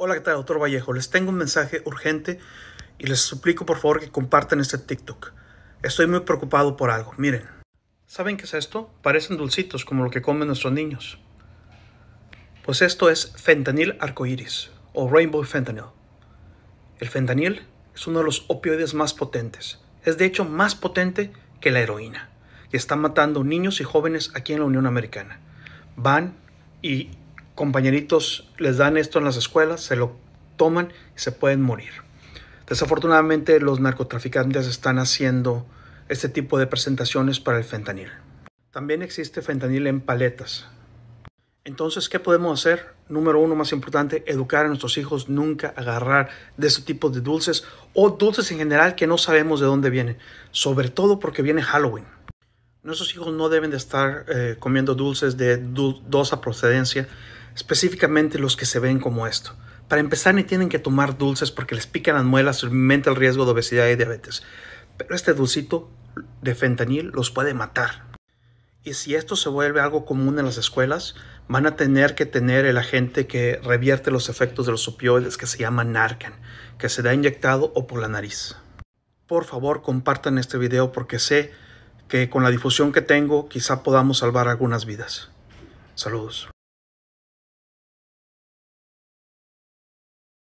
Hola, ¿qué tal, doctor Vallejo? Les tengo un mensaje urgente y les suplico por favor que compartan este TikTok. Estoy muy preocupado por algo, miren. ¿Saben qué es esto? Parecen dulcitos como lo que comen nuestros niños. Pues esto es fentanil arcoíris o rainbow fentanil. El fentanil es uno de los opioides más potentes. Es de hecho más potente que la heroína y está matando niños y jóvenes aquí en la Unión Americana. Van y compañeritos les dan esto en las escuelas, se lo toman y se pueden morir. Desafortunadamente los narcotraficantes están haciendo este tipo de presentaciones para el fentanil. También existe fentanil en paletas. Entonces, ¿qué podemos hacer? Número uno, más importante, educar a nuestros hijos, nunca agarrar de ese tipo de dulces o dulces en general que no sabemos de dónde vienen, sobre todo porque viene Halloween. Nuestros hijos no deben de estar eh, comiendo dulces de a procedencia específicamente los que se ven como esto. Para empezar, ni tienen que tomar dulces porque les pican las muelas, aumenta el riesgo de obesidad y diabetes. Pero este dulcito de fentanil los puede matar. Y si esto se vuelve algo común en las escuelas, van a tener que tener el agente que revierte los efectos de los opioides que se llama Narcan, que se da inyectado o por la nariz. Por favor, compartan este video porque sé que con la difusión que tengo quizá podamos salvar algunas vidas. Saludos.